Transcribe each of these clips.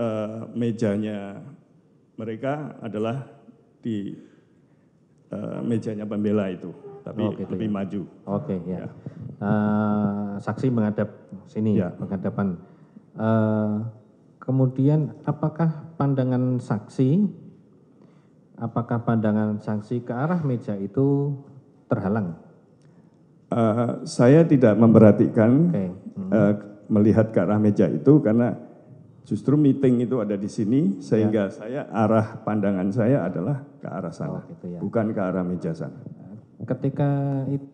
uh, mejanya mereka adalah di uh, mejanya pembela itu, tapi oh, gitu lebih ya. maju. Oke okay, ya. ya. Uh, saksi menghadap sini, ya. menghadapan. Uh, kemudian apakah pandangan saksi, apakah pandangan saksi ke arah meja itu terhalang? Uh, saya tidak memperhatikan okay. hmm. uh, melihat ke arah meja itu karena Justru meeting itu ada di sini sehingga ya. saya arah pandangan saya adalah ke arah sana, oh, gitu ya. bukan ke arah meja sana. Ketika itu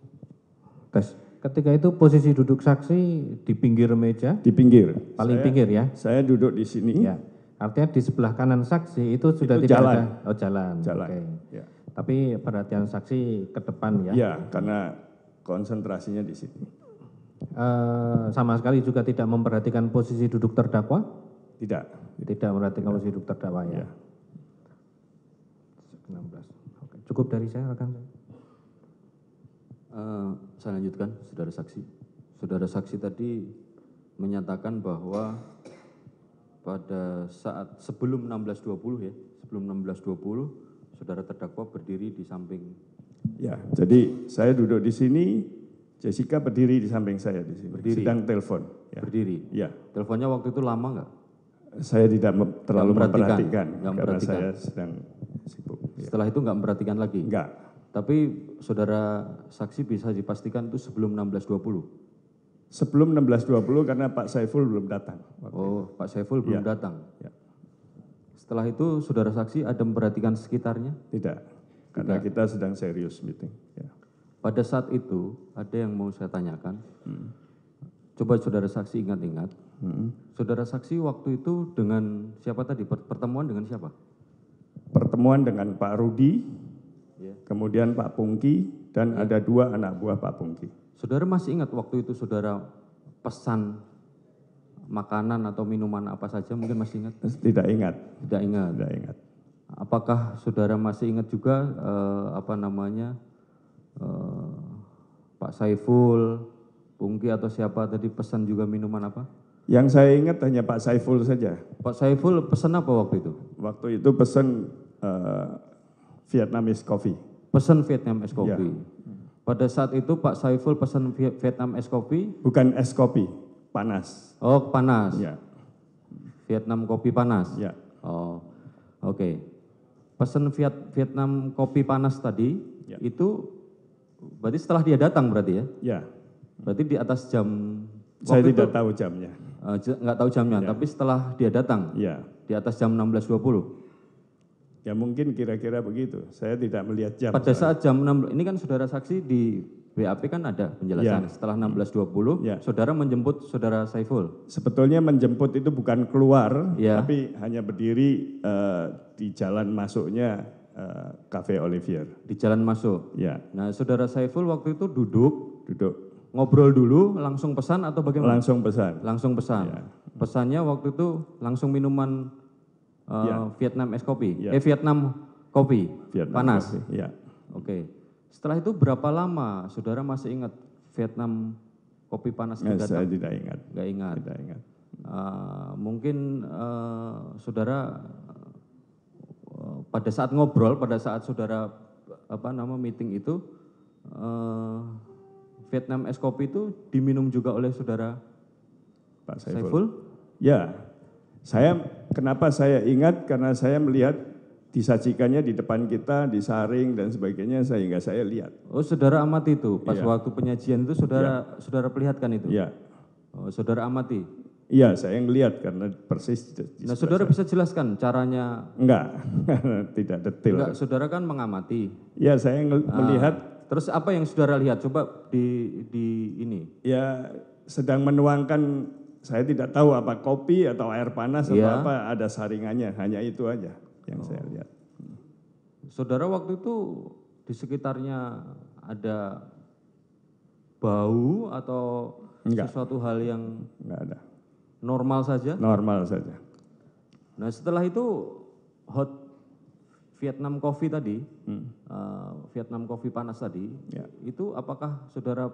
Ketika itu posisi duduk saksi di pinggir meja? Di pinggir. Paling saya, pinggir ya? Saya duduk di sini. Ya. Artinya di sebelah kanan saksi itu sudah itu tidak jalan. ada. Oh jalan. Jalan. Okay. Ya. Tapi perhatian saksi ke depan ya? Ya, karena konsentrasinya di sini. Uh, sama sekali juga tidak memperhatikan posisi duduk terdakwa? tidak tidak berarti kalau hidup terdakwa ya iya. cukup dari saya rekan eh, saya lanjutkan saudara saksi saudara saksi tadi menyatakan bahwa pada saat sebelum 16.20 ya sebelum 16.20 saudara terdakwa berdiri di samping ya jadi saya duduk di sini Jessica berdiri di samping saya di sini berdiri. sedang telepon ya. berdiri ya teleponnya waktu itu lama nggak saya tidak terlalu memperhatikan, memperhatikan karena saya sedang sibuk. Ya. Setelah itu nggak memperhatikan lagi? Nggak. Tapi saudara saksi bisa dipastikan itu sebelum 16.20? Sebelum 16.20 karena Pak Saiful belum datang. Oh, itu. Pak Saiful belum ya. datang. Ya. Setelah itu saudara saksi ada memperhatikan sekitarnya? Tidak, karena Tidak. kita sedang serius meeting. Ya. Pada saat itu ada yang mau saya tanyakan. Hmm. Coba saudara saksi ingat-ingat saudara saksi waktu itu dengan siapa tadi pertemuan dengan siapa pertemuan dengan pak rudi iya. kemudian pak pungki dan iya. ada dua anak buah pak pungki saudara masih ingat waktu itu saudara pesan makanan atau minuman apa saja mungkin masih ingat tidak ingat tidak ingat tidak ingat apakah saudara masih ingat juga eh, apa namanya eh, Pak Saiful, Pungki atau siapa tadi pesan juga minuman apa? Yang saya ingat hanya Pak Saiful saja. Pak Saiful pesan apa waktu itu? Waktu itu pesan uh, eh, Vietnamese coffee. Pesan Vietnam es kopi. Ya. Pada saat itu Pak Saiful pesan Vietnam es kopi? Bukan es kopi, panas. Oh, panas. Ya. Vietnam kopi panas. Ya. Oh. Oke. Okay. Pesan Vietnam kopi panas tadi ya. itu berarti setelah dia datang berarti ya? Ya. Berarti di atas jam saya tidak itu, tahu jamnya. Uh, nggak tahu jamnya, ya. tapi setelah dia datang, ya. di atas jam 16.20. Ya mungkin kira-kira begitu. Saya tidak melihat jam. Pada saat jam 6, ini kan saudara saksi di BAP kan ada penjelasan. Ya. Setelah 16.20, ya. saudara menjemput saudara Saiful. Sebetulnya menjemput itu bukan keluar, ya. tapi hanya berdiri uh, di jalan masuknya kafe eh, Cafe Olivier. Di jalan masuk? Ya. Nah saudara Saiful waktu itu duduk. Duduk ngobrol dulu langsung pesan atau bagaimana? Langsung pesan. Langsung pesan. Ya. Pesannya waktu itu langsung minuman uh, ya. Vietnam es kopi. Ya. Eh Vietnam kopi Vietnam panas. Kopi. Iya. Oke. Okay. Setelah itu berapa lama saudara masih ingat Vietnam kopi panas ya, saya tidak ingat. Nggak ingat. Tidak ingat. Uh, mungkin uh, saudara pada saat ngobrol, pada saat saudara apa nama meeting itu uh, Vietnam es kopi itu diminum juga oleh saudara Pak Saiful? Saiful? Ya, saya kenapa saya ingat karena saya melihat disajikannya di depan kita, disaring dan sebagainya sehingga saya lihat. Oh, saudara amati itu pas ya. waktu penyajian itu saudara ya. saudara perlihatkan itu. Ya, Oh, saudara amati. Iya, saya ngelihat karena persis. nah, saudara saya. bisa jelaskan caranya? Enggak, tidak detail. Enggak, saudara kan mengamati. Iya, saya ah. Terus apa yang saudara lihat? Coba di, di ini. Ya sedang menuangkan, saya tidak tahu apa kopi atau air panas ya. atau iya. apa, ada saringannya. Hanya itu aja yang oh. saya lihat. Saudara waktu itu di sekitarnya ada bau atau Enggak. sesuatu hal yang Enggak ada. normal saja? Normal saja. Nah setelah itu hot Vietnam Coffee tadi, hmm. uh, Vietnam Coffee panas tadi, ya. itu apakah saudara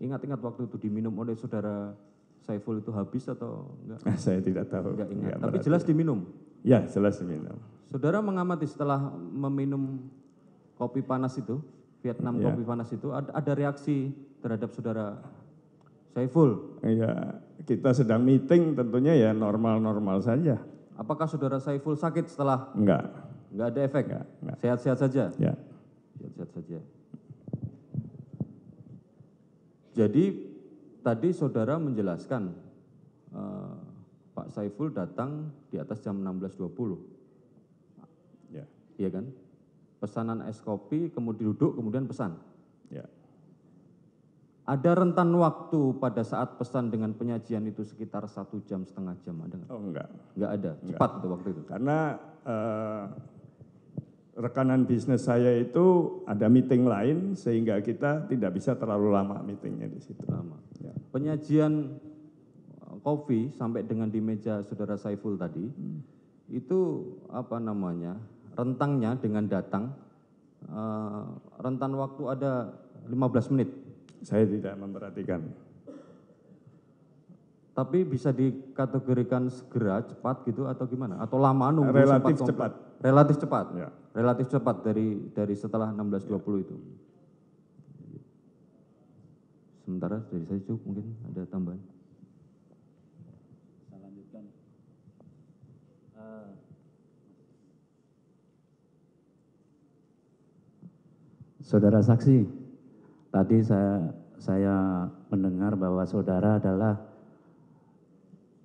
ingat-ingat waktu itu diminum oleh saudara Saiful itu habis atau enggak? Saya tidak tahu. Enggak ingat. Enggak Tapi jelas diminum. Ya, jelas diminum. Saudara mengamati setelah meminum kopi panas itu, Vietnam ya. kopi panas itu, ada, ada reaksi terhadap saudara Saiful? Iya, kita sedang meeting tentunya ya normal-normal saja. Apakah saudara Saiful sakit setelah? Enggak. Enggak ada efek? Sehat-sehat saja? Ya. Sehat-sehat saja. Jadi tadi saudara menjelaskan uh, Pak Saiful datang di atas jam 16.20. Ya. Iya kan? Pesanan es kopi, kemudian duduk, kemudian pesan. Ya. Ada rentan waktu pada saat pesan dengan penyajian itu sekitar satu jam setengah jam ada nggak? Oh enggak. Enggak ada. Cepat enggak. itu waktu itu. Karena uh, rekanan bisnis saya itu ada meeting lain sehingga kita tidak bisa terlalu lama meetingnya di situ. Lama. Ya. Penyajian eh, kopi sampai dengan di meja saudara Saiful tadi hmm. itu apa namanya rentangnya dengan datang uh, rentan waktu ada 15 menit. Saya tidak memperhatikan. Tapi bisa dikategorikan segera, cepat gitu atau gimana? Atau lama nunggu relatif cepat. Relatif cepat. Ya. Relatif cepat dari dari setelah 16.20 ya. itu. Sementara dari saya cukup mungkin ada tambahan. Saya lanjutkan. Eh, saudara saksi, tadi saya saya mendengar bahwa saudara adalah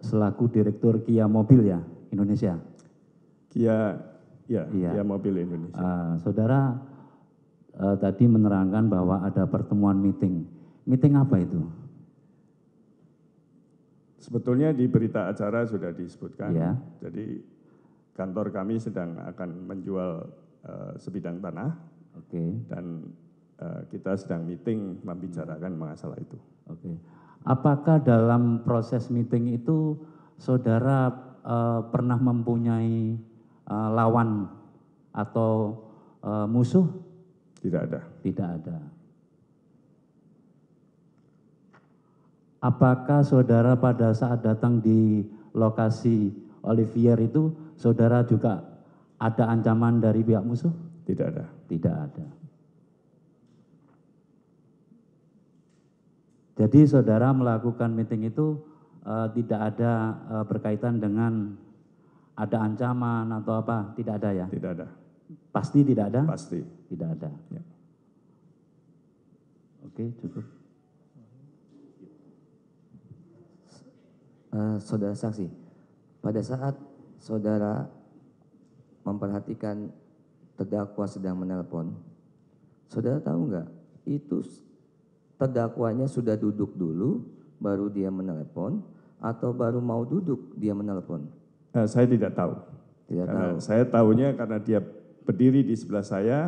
selaku Direktur Kia Mobil ya Indonesia. Kia, ya, iya. Kia Mobil Indonesia. Uh, saudara uh, tadi menerangkan bahwa ada pertemuan meeting. Meeting apa itu? Sebetulnya di berita acara sudah disebutkan. Ya. Jadi kantor kami sedang akan menjual uh, sebidang tanah. Oke. Okay. Dan uh, kita sedang meeting membicarakan masalah itu. Oke. Okay apakah dalam proses meeting itu saudara eh, pernah mempunyai eh, lawan atau eh, musuh? Tidak ada. Tidak ada. Apakah saudara pada saat datang di lokasi Olivier itu saudara juga ada ancaman dari pihak musuh? Tidak ada. Tidak ada. jadi saudara melakukan meeting itu eh, tidak ada eh, berkaitan dengan ada ancaman atau apa tidak ada ya tidak ada pasti tidak ada pasti tidak ada ya. oke cukup uh, saudara saksi pada saat saudara memperhatikan terdakwa sedang menelpon saudara tahu nggak itu terdakwanya sudah duduk dulu baru dia menelepon atau baru mau duduk dia menelepon? Nah, eh, saya tidak tahu. Tidak tahu. Saya tahunya karena dia berdiri di sebelah saya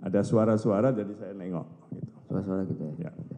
ada suara-suara jadi saya nengok. Gitu. Suara-suara gitu. gitu ya. ya.